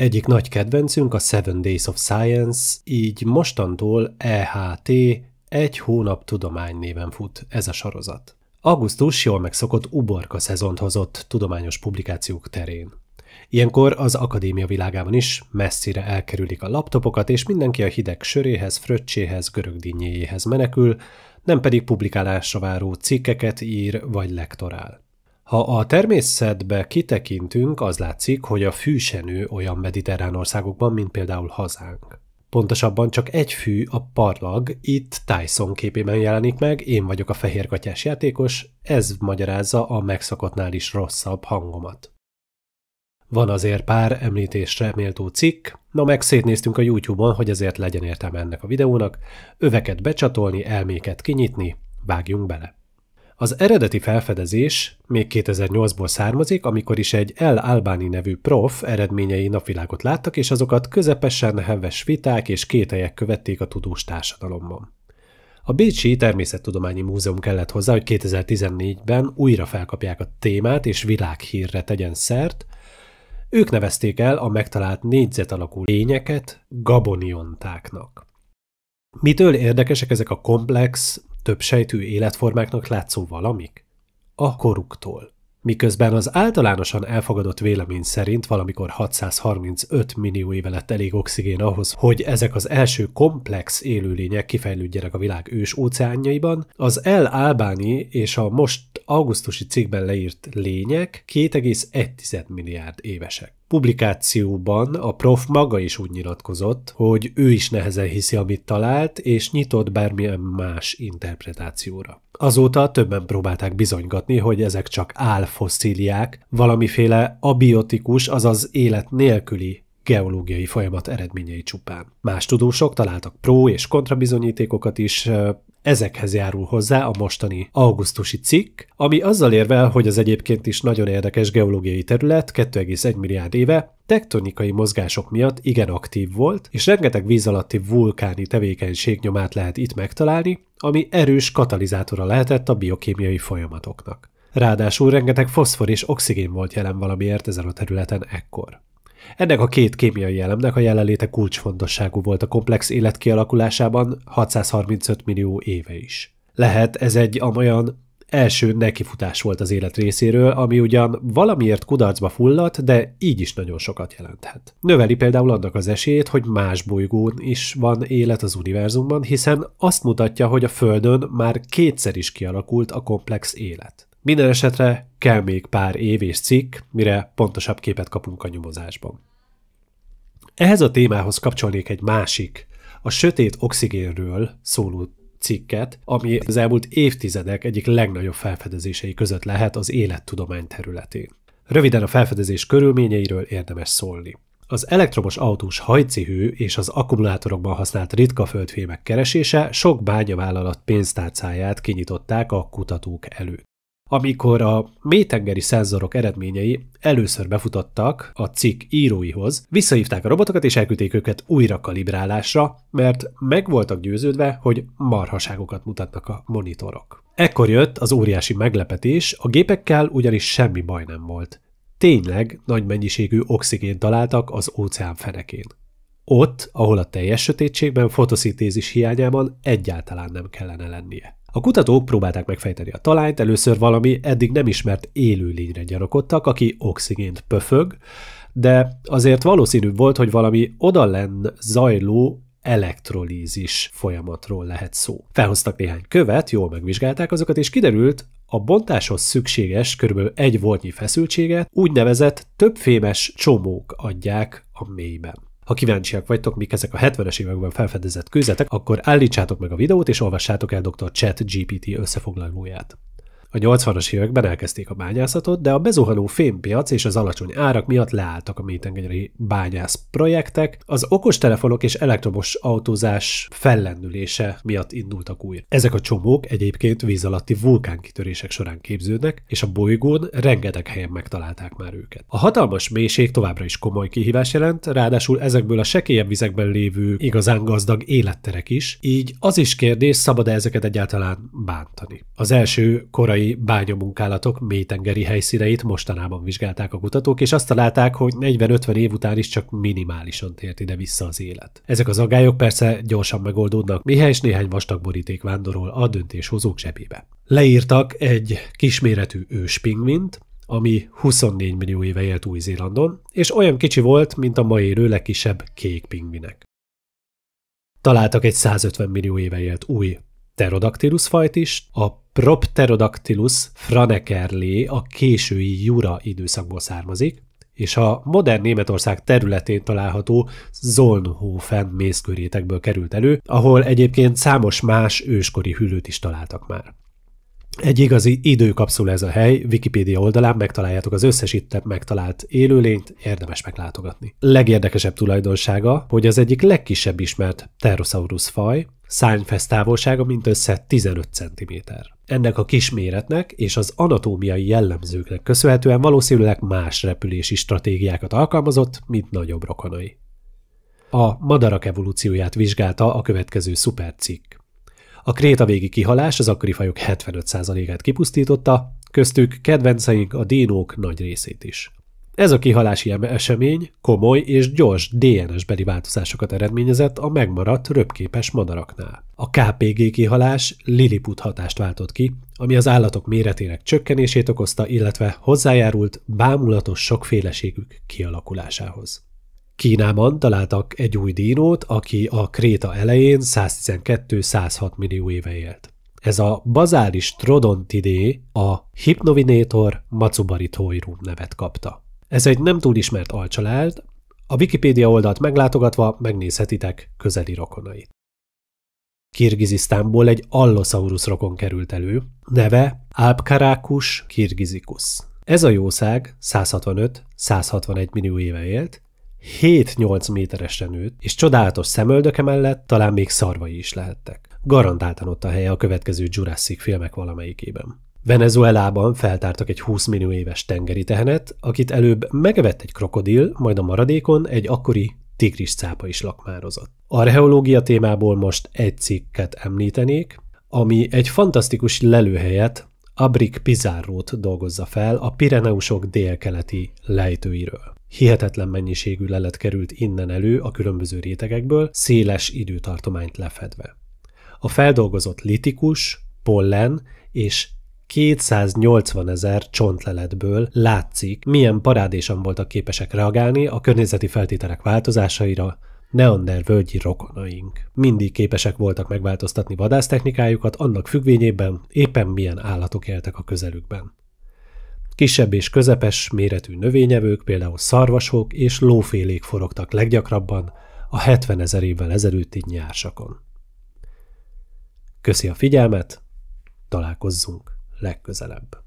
Egyik nagy kedvencünk a Seven Days of Science, így mostantól EHT egy hónap tudomány néven fut ez a sorozat. Augusztus jól megszokott uborka szezont hozott tudományos publikációk terén. Ilyenkor az akadémia világában is messzire elkerülik a laptopokat, és mindenki a hideg söréhez, fröccséhez, görögdínyéjéhez menekül, nem pedig publikálásra váró cikkeket ír vagy lektorál. Ha a természetbe kitekintünk, az látszik, hogy a fűsenő olyan mediterrán országokban, mint például hazánk. Pontosabban csak egy fű, a parlag, itt Tyson képében jelenik meg, én vagyok a katyás játékos, ez magyarázza a megszokottnál is rosszabb hangomat. Van azért pár említésre méltó cikk, na meg szétnéztünk a YouTube-on, hogy ezért legyen értelme ennek a videónak, öveket becsatolni, elméket kinyitni, vágjunk bele. Az eredeti felfedezés még 2008-ból származik, amikor is egy El Albani nevű prof eredményei napvilágot láttak, és azokat közepesen heves viták és kételyek követték a tudós társadalomban. A Bécsi Természettudományi Múzeum kellett hozzá, hogy 2014-ben újra felkapják a témát és világhírre tegyen szert. Ők nevezték el a megtalált négyzet alakú lényeket gaboniontáknak. Mitől érdekesek ezek a komplex, több sejtű életformáknak látszó valamik? A koruktól. Miközben az általánosan elfogadott vélemény szerint valamikor 635 millió éve lett elég oxigén ahhoz, hogy ezek az első komplex élőlények kifejlődjenek a világ ős óceánjaiban, az El Albáni és a most augusztusi cikkben leírt lények 2,1 milliárd évesek publikációban a prof maga is úgy nyilatkozott, hogy ő is nehezen hiszi, amit talált, és nyitott bármilyen más interpretációra. Azóta többen próbálták bizonygatni, hogy ezek csak álfosszíliák, valamiféle abiotikus, azaz élet nélküli geológiai folyamat eredményei csupán. Más tudósok találtak pró és kontrabizonyítékokat is, ezekhez járul hozzá a mostani augusztusi cikk, ami azzal érvel, hogy az egyébként is nagyon érdekes geológiai terület 2,1 milliárd éve tektonikai mozgások miatt igen aktív volt, és rengeteg víz alatti vulkáni tevékenység nyomát lehet itt megtalálni, ami erős katalizátora lehetett a biokémiai folyamatoknak. Ráadásul rengeteg foszfor és oxigén volt jelen valamiért ezen a területen ekkor. Ennek a két kémiai elemnek a jelenléte kulcsfontosságú volt a komplex élet kialakulásában 635 millió éve is. Lehet ez egy amolyan első nekifutás volt az élet részéről, ami ugyan valamiért kudarcba fulladt, de így is nagyon sokat jelenthet. Növeli például annak az esélyét, hogy más bolygón is van élet az univerzumban, hiszen azt mutatja, hogy a Földön már kétszer is kialakult a komplex élet. Minden esetre kell még pár év és cikk, mire pontosabb képet kapunk a nyomozásban. Ehhez a témához kapcsolnék egy másik, a sötét oxigénről szóló cikket, ami az elmúlt évtizedek egyik legnagyobb felfedezései között lehet az élettudomány területén. Röviden a felfedezés körülményeiről érdemes szólni. Az elektromos autós hajcihő és az akkumulátorokban használt ritka földfémek keresése sok bányavállalat pénztárcáját kinyitották a kutatók előtt amikor a mélytengeri szenzorok eredményei először befutottak a cikk íróihoz, visszahívták a robotokat és elküldték őket újra kalibrálásra, mert meg voltak győződve, hogy marhaságokat mutatnak a monitorok. Ekkor jött az óriási meglepetés, a gépekkel ugyanis semmi baj nem volt. Tényleg nagy mennyiségű oxigént találtak az óceán fenekén. Ott, ahol a teljes sötétségben fotoszintézis hiányában egyáltalán nem kellene lennie. A kutatók próbálták megfejteni a talányt, először valami eddig nem ismert élőlényre gyarokodtak, aki oxigént pöfög, de azért valószínűbb volt, hogy valami odalenn zajló elektrolízis folyamatról lehet szó. Felhoztak néhány követ, jól megvizsgálták azokat, és kiderült, a bontáshoz szükséges kb. egy voltnyi feszültséget úgynevezett többfémes csomók adják a mélyben. Ha kíváncsiak vagytok, mik ezek a 70-es években felfedezett kőzetek, akkor állítsátok meg a videót és olvassátok el dr. Chat GPT összefoglalóját. A 80-as években elkezdték a bányászatot, de a bezuhanó fémpiac és az alacsony árak miatt leálltak a mélytengeri bányász projektek, az okostelefonok és elektromos autózás fellendülése miatt indultak újra. Ezek a csomók egyébként víz alatti vulkánkitörések során képződnek, és a bolygón rengeteg helyen megtalálták már őket. A hatalmas mélység továbbra is komoly kihívás jelent, ráadásul ezekből a sekélyebb vizekben lévő igazán gazdag életterek is, így az is kérdés, szabad-e ezeket egyáltalán bántani. Az első korai európai bányamunkálatok mélytengeri helyszíneit mostanában vizsgálták a kutatók, és azt találták, hogy 40-50 év után is csak minimálisan tért ide vissza az élet. Ezek az agályok persze gyorsan megoldódnak, és néhány vastag boríték vándorol a döntéshozók zsebébe. Leírtak egy kisméretű őspingvint, ami 24 millió éve élt Új-Zélandon, és olyan kicsi volt, mint a mai élő legkisebb kék pingvinek. Találtak egy 150 millió éve élt új Pterodactylus fajt is, a Propterodactylus franekerlé a késői Jura időszakból származik, és a modern Németország területén található Zolnhofen mészkörétekből került elő, ahol egyébként számos más őskori hüllőt is találtak már. Egy igazi időkapszul ez a hely, Wikipédia oldalán megtaláljátok az összes itt megtalált élőlényt, érdemes meglátogatni. Legérdekesebb tulajdonsága, hogy az egyik legkisebb ismert Pterosaurus faj, szárnyfesz távolsága mintössze 15 cm. Ennek a kisméretnek és az anatómiai jellemzőknek köszönhetően valószínűleg más repülési stratégiákat alkalmazott, mint nagyobb rokonai. A madarak evolúcióját vizsgálta a következő szupercikk. A kréta végi kihalás az akkori fajok 75%-át kipusztította, köztük kedvenceink a dínók nagy részét is. Ez a kihalási esemény komoly és gyors DNS-beli változásokat eredményezett a megmaradt röpképes madaraknál. A KPG kihalás Lilliput hatást váltott ki, ami az állatok méretének csökkenését okozta, illetve hozzájárult bámulatos sokféleségük kialakulásához. Kínában találtak egy új dínót, aki a Kréta elején 112-106 millió éve élt. Ez a bazális trodontidé a Hypnovinator macubaritoirum nevet kapta. Ez egy nem túl ismert alcsalád, a Wikipédia oldalt meglátogatva megnézhetitek közeli rokonait. Kirgizisztánból egy Allosaurus rokon került elő, neve Alpkarakus kirgizikus. Ez a jószág 165-161 millió éve élt, 7-8 méteresre nőtt, és csodálatos szemöldöke mellett talán még szarvai is lehettek. Garantáltan ott a helye a következő Jurassic filmek valamelyikében. Venezuelában feltártak egy 20 millió éves tengeri tehenet, akit előbb megevett egy krokodil, majd a maradékon egy akkori tigris cápa is lakmározott. Archeológia témából most egy cikket említenék, ami egy fantasztikus lelőhelyet, Abrik Pizarrót dolgozza fel a Pireneusok délkeleti lejtőiről. Hihetetlen mennyiségű lelet került innen elő a különböző rétegekből, széles időtartományt lefedve. A feldolgozott litikus, pollen és 280 ezer csontleletből látszik, milyen parádésan voltak képesek reagálni a környezeti feltételek változásaira, Neander völgyi rokonaink. Mindig képesek voltak megváltoztatni vadásztechnikájukat annak függvényében, éppen milyen állatok éltek a közelükben. Kisebb és közepes méretű növényevők, például szarvasok és lófélék forogtak leggyakrabban a 70 ezer évvel ezelőtti nyársakon. Köszi a figyelmet, találkozzunk legközelebb.